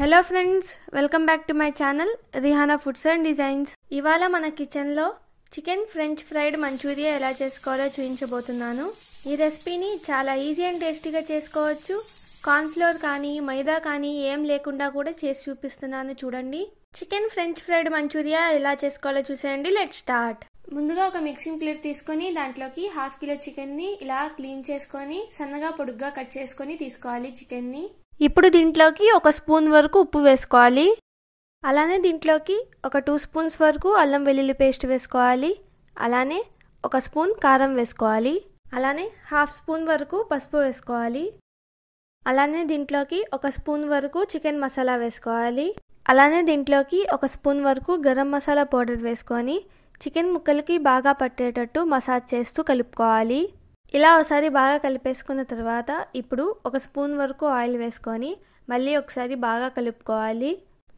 hello friends welcome back to my channel Rihana foods and designs ఇవాళ మన కిచెన్లో chicken french fried Manchuria ఎలా చేసుకోవాలో చూపించబోతున్నాను ఈ రెసిపీని చాలా ఈజీ అండ్ టేస్టీగా చేసుకోవచ్చు కార్న్ఫ్లోర్ కానీ మైదా కానీ ఏం లేకుండా కూడా చేసి చూపిస్తున్నాను చూడండి చికెన్ ఫ్రెంచ్ ఫ్రైడ్ మంచూరియా ఎలా చేసుకోవాలో చూసేయండి లెట్ స్టార్ట్ ముందుగా ఒక మిక్సింగ్ ప్లేట్ తీసుకొని దాంట్లోకి హాఫ్ కిలో చికెన్ని ఇలా క్లీన్ చేసుకొని సన్నగా పొడుగ్గా కట్ చేసుకొని తీసుకోవాలి చికెన్ని ఇప్పుడు దీంట్లోకి ఒక స్పూన్ వరకు ఉప్పు వేసుకోవాలి అలానే దీంట్లోకి ఒక టూ స్పూన్స్ వరకు అల్లం వెల్లుల్లి పేస్ట్ వేసుకోవాలి అలానే ఒక స్పూన్ కారం వేసుకోవాలి అలానే హాఫ్ స్పూన్ వరకు పసుపు వేసుకోవాలి అలానే దీంట్లోకి ఒక స్పూన్ వరకు చికెన్ మసాలా వేసుకోవాలి అలానే దీంట్లోకి ఒక స్పూన్ వరకు గరం మసాలా పౌడర్ వేసుకొని చికెన్ ముక్కలకి బాగా పట్టేటట్టు మసాజ్ చేస్తూ కలుపుకోవాలి ఇలా ఒకసారి బాగా కలిపేసుకున్న తర్వాత ఇప్పుడు ఒక స్పూన్ వరకు ఆయిల్ వేసుకొని మళ్ళీ ఒకసారి బాగా కలుపుకోవాలి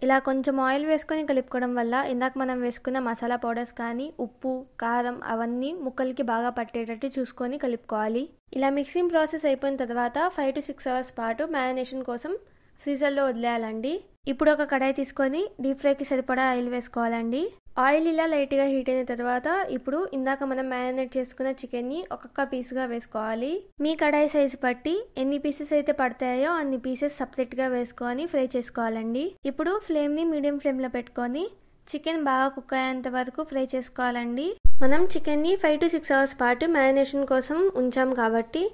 ఇలా కొంచెం ఆయిల్ వేసుకొని కలుపుకోవడం వల్ల ఇందాక మనం వేసుకున్న మసాలా పౌడర్స్ కానీ ఉప్పు కారం అవన్నీ ముక్కలకి బాగా పట్టేటట్టు చూసుకొని కలుపుకోవాలి ఇలా మిక్సింగ్ ప్రాసెస్ అయిపోయిన తర్వాత ఫైవ్ టు సిక్స్ అవర్స్ పాటు మ్యారినేషన్ కోసం ఫ్రీజర్లో వదిలేయాలండి ఇప్పుడు ఒక కడాయి తీసుకొని డీప్ ఫ్రైకి సరిపడా ఆయిల్ వేసుకోవాలండి ఆయిల్ ఇలా లైట్గా హీట్ అయిన తర్వాత ఇప్పుడు ఇందాక మనం మ్యారినేట్ చేసుకున్న చికెన్ని ఒక్కొక్క పీస్గా వేసుకోవాలి మీ కడాయి సైజు బట్టి ఎన్ని పీసెస్ అయితే పడతాయో అన్ని పీసెస్ సపరేట్గా వేసుకొని ఫ్రై చేసుకోవాలండి ఇప్పుడు ఫ్లేమ్ని మీడియం ఫ్లేమ్లో పెట్టుకొని చికెన్ బాగా కుక్ అయ్యేంత వరకు ఫ్రై చేసుకోవాలండి మనం చికెన్ని ఫైవ్ టు సిక్స్ అవర్స్ పాటు మ్యారినేషన్ కోసం ఉంచాం కాబట్టి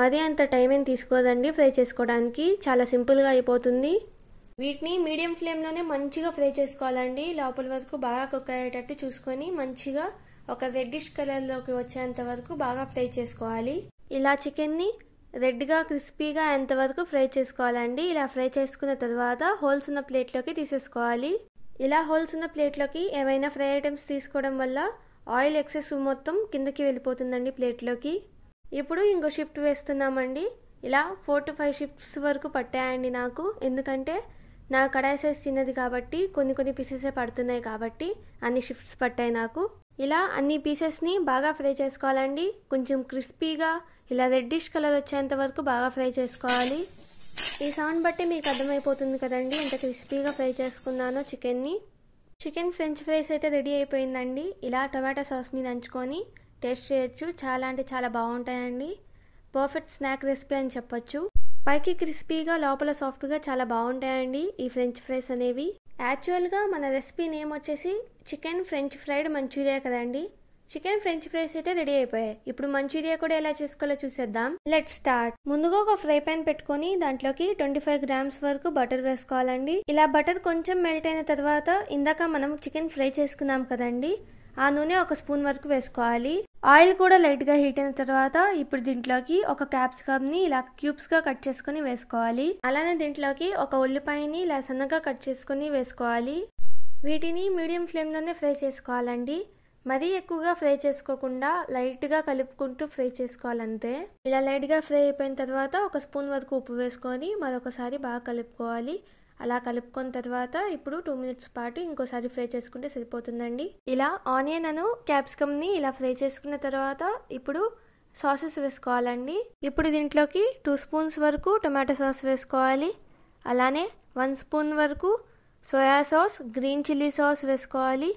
మరీ అంత టైం ఏం తీసుకోదండి ఫ్రై చేసుకోవడానికి చాలా సింపుల్గా అయిపోతుంది వీటిని మీడియం ఫ్లేమ్లోనే మంచిగా ఫ్రై చేసుకోవాలండి లోపల వరకు బాగా కుక్ అయ్యేటట్టు చూసుకొని మంచిగా ఒక రెడ్డిష్ కలర్లోకి వచ్చేంత వరకు బాగా ఫ్రై చేసుకోవాలి ఇలా చికెన్ని రెడ్గా క్రిస్పీగా ఎంతవరకు ఫ్రై చేసుకోవాలండి ఇలా ఫ్రై చేసుకున్న తర్వాత హోల్స్ ఉన్న ప్లేట్లోకి తీసేసుకోవాలి ఇలా హోల్స్ ఉన్న ప్లేట్లోకి ఏమైనా ఫ్రై ఐటమ్స్ తీసుకోవడం వల్ల ఆయిల్ ఎక్సెస్ మొత్తం కిందకి వెళ్ళిపోతుందండి ప్లేట్లోకి ఇప్పుడు ఇంకో షిఫ్ట్ వేస్తున్నామండి ఇలా ఫోర్ టు ఫైవ్ షిఫ్ట్స్ వరకు పట్టాయండి నాకు ఎందుకంటే నా కడాయి సైజ్ చిన్నది కాబట్టి కొన్ని కొన్ని పీసెసే పడుతున్నాయి కాబట్టి అన్ని షిఫ్ట్స్ పట్టాయి నాకు ఇలా అన్ని పీసెస్ని బాగా ఫ్రై చేసుకోవాలండి కొంచెం క్రిస్పీగా ఇలా రెడ్డిష్ కలర్ వచ్చేంత వరకు బాగా ఫ్రై చేసుకోవాలి ఈ సౌండ్ బట్టి మీకు అర్థమైపోతుంది కదండి ఎంత క్రిస్పీగా ఫ్రై చేసుకున్నానో చికెన్ని చికెన్ ఫ్రెంచ్ ఫ్రైస్ అయితే రెడీ అయిపోయిందండి ఇలా టొమాటో సాస్ని దంచుకొని టేస్ట్ చేయొచ్చు చాలా అంటే చాలా బాగుంటాయండి పర్ఫెక్ట్ స్నాక్ రెసిపీ అని చెప్పొచ్చు పైకి క్రిస్పీగా లోపల సాఫ్ట్గా చాలా బాగుంటాయండి ఈ ఫ్రెంచ్ ఫ్రైస్ అనేవి యాక్చువల్గా మన రెసిపీ నేమ్ వచ్చేసి చికెన్ ఫ్రెంచ్ ఫ్రైడ్ మంచూరియా కదండి చికెన్ ఫ్రెంచ్ ఫ్రైస్ అయితే రెడీ అయిపోయాయి ఇప్పుడు మంచూరియా కూడా ఎలా చేసుకోవాలో చూసేద్దాం లెట్ స్టార్ట్ ముందుగా ఒక ఫ్రై ప్యాన్ పెట్టుకొని దాంట్లోకి ట్వంటీ ఫైవ్ గ్రామ్స్ వరకు బటర్ వేసుకోవాలండి ఇలా బటర్ కొంచెం మెల్ట్ అయిన తర్వాత ఇందాక మనం చికెన్ ఫ్రై చేసుకున్నాం కదండి ఆ నూనె ఒక స్పూన్ వరకు వేసుకోవాలి ఆయిల్ కూడా లైట్గా హీట్ అయిన తర్వాత ఇప్పుడు దీంట్లోకి ఒక క్యాప్సికమ్ని ఇలా క్యూబ్స్గా కట్ చేసుకుని వేసుకోవాలి అలానే దీంట్లోకి ఒక ఉల్లిపాయని ఇలా సన్నగా కట్ చేసుకుని వేసుకోవాలి వీటిని మీడియం ఫ్లేమ్లోనే ఫ్రై చేసుకోవాలండి మరీ ఎక్కువగా ఫ్రై చేసుకోకుండా లైట్గా కలుపుకుంటూ ఫ్రై చేసుకోవాలంతే ఇలా లైట్గా ఫ్రై అయిపోయిన తర్వాత ఒక స్పూన్ వరకు ఉప్పు వేసుకొని మరొకసారి బాగా కలుపుకోవాలి అలా కలుపుకున్న తర్వాత ఇప్పుడు టూ మినిట్స్ పాటు ఇంకోసారి ఫ్రై చేసుకుంటే సరిపోతుందండి ఇలా ఆనియన్ అను క్యాప్సికమ్ని ఇలా ఫ్రై చేసుకున్న తర్వాత ఇప్పుడు సాసెస్ వేసుకోవాలండి ఇప్పుడు దీంట్లోకి టూ స్పూన్స్ వరకు టొమాటో సాస్ వేసుకోవాలి అలానే వన్ స్పూన్ వరకు soya sauce green chilli sauce వేసుకోవాలి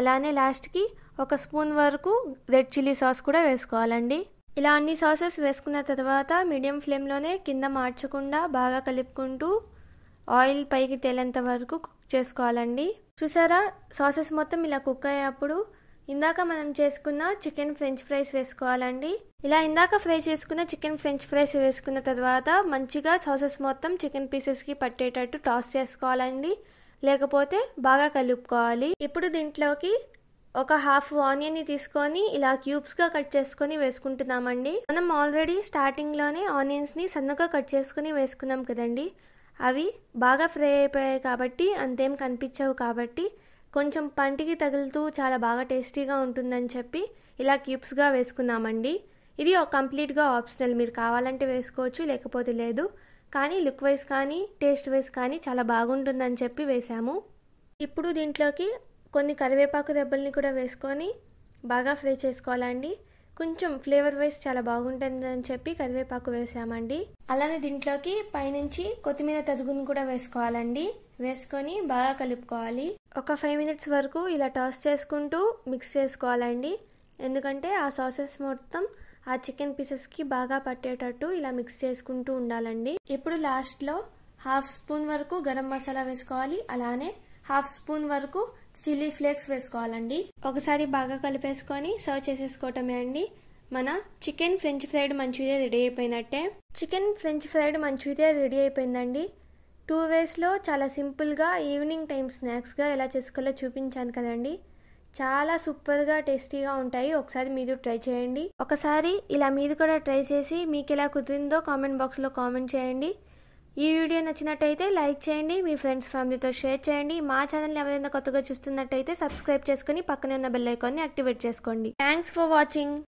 అలానే లాస్ట్కి ఒక స్పూన్ వరకు రెడ్ చిల్లీ సాస్ కూడా వేసుకోవాలండి ఇలా అన్ని సాసెస్ వేసుకున్న తర్వాత మీడియం ఫ్లేమ్లోనే కింద మార్చకుండా బాగా కలుపుకుంటూ ఆయిల్ పైకి తేలేంత వరకు కుక్ చేసుకోవాలండి చూసారా సాసెస్ మొత్తం ఇలా కుక్ అయ్యేప్పుడు ఇందాక మనం చేసుకున్న చికెన్ ఫ్రెంచ్ ఫ్రైస్ వేసుకోవాలండి ఇలా ఇందాక ఫ్రై చేసుకున్న చికెన్ ఫ్రెంచ్ ఫ్రైస్ వేసుకున్న తర్వాత మంచిగా సాసెస్ మొత్తం చికెన్ పీసెస్కి పట్టేటట్టు టాస్ చేసుకోవాలండి లేకపోతే బాగా కలుపుకోవాలి ఇప్పుడు దీంట్లోకి ఒక హాఫ్ ఆనియన్ని తీసుకొని ఇలా క్యూబ్స్గా కట్ చేసుకొని వేసుకుంటున్నామండి మనం ఆల్రెడీ స్టార్టింగ్లోనే ఆనియన్స్ని సన్నగా కట్ చేసుకుని వేసుకున్నాం కదండి అవి బాగా ఫ్రై అయిపోయాయి కాబట్టి అంతేం కనిపించవు కాబట్టి కొంచెం పంటికి తగులుతూ చాలా బాగా టేస్టీగా ఉంటుందని చెప్పి ఇలా క్యూబ్స్గా వేసుకున్నామండి ఇది కంప్లీట్గా ఆప్షనల్ మీరు కావాలంటే వేసుకోవచ్చు లేకపోతే లేదు కానీ లుక్ వైజ్ కానీ టేస్ట్ వైజ్ కానీ చాలా బాగుంటుందని చెప్పి వేసాము ఇప్పుడు దీంట్లోకి కొన్ని కరివేపాకు దెబ్బల్ని కూడా వేసుకొని బాగా ఫ్రై చేసుకోవాలండి కొంచెం ఫ్లేవర్ వైజ్ చాలా బాగుంటుందని చెప్పి కరివేపాకు వేసామండి అలానే దీంట్లోకి పైనుంచి కొత్తిమీర తరుగును కూడా వేసుకోవాలండి వేసుకొని బాగా కలుపుకోవాలి ఒక ఫైవ్ మినిట్స్ వరకు ఇలా టాస్ చేసుకుంటూ మిక్స్ చేసుకోవాలండి ఎందుకంటే ఆ సాసెస్ మొత్తం ఆ చికెన్ పీసెస్కి బాగా పట్టేటట్టు ఇలా మిక్స్ చేసుకుంటూ ఉండాలండి ఇప్పుడు లాస్ట్లో హాఫ్ స్పూన్ వరకు గరం మసాలా వేసుకోవాలి అలానే హాఫ్ స్పూన్ వరకు చిల్లీ ఫ్లేక్స్ వేసుకోవాలండి ఒకసారి బాగా కలిపేసుకొని సర్వ్ చేసేసుకోవటమే అండి మన chicken french fried manchurian ready అయిపోయినట్టే chicken french fried manchurian ready అయిపోయిందండి టూ వేస్లో చాలా సింపుల్గా ఈవినింగ్ టైం స్నాక్స్గా ఎలా చేసుకోవాలో చూపించాను కదండి చాలా సూపర్గా టేస్టీగా ఉంటాయి ఒకసారి మీరు ట్రై చేయండి ఒకసారి ఇలా మీరు కూడా ట్రై చేసి మీకు ఎలా కుదిరిందో కామెంట్ బాక్స్లో కామెంట్ చేయండి ఈ వీడియో నచ్చినట్టయితే లైక్ చేయండి మీ ఫ్రెండ్స్ ఫ్యామిలీతో షేర్ చేయండి మా ఛానల్ని ఎవరైనా కొత్తగా చూస్తున్నట్టయితే సబ్స్క్రైబ్ చేసుకుని పక్కనే ఉన్న బెల్ ఐకాన్ని యాక్టివేట్ చేసుకోండి థ్యాంక్స్ ఫర్ వాచింగ్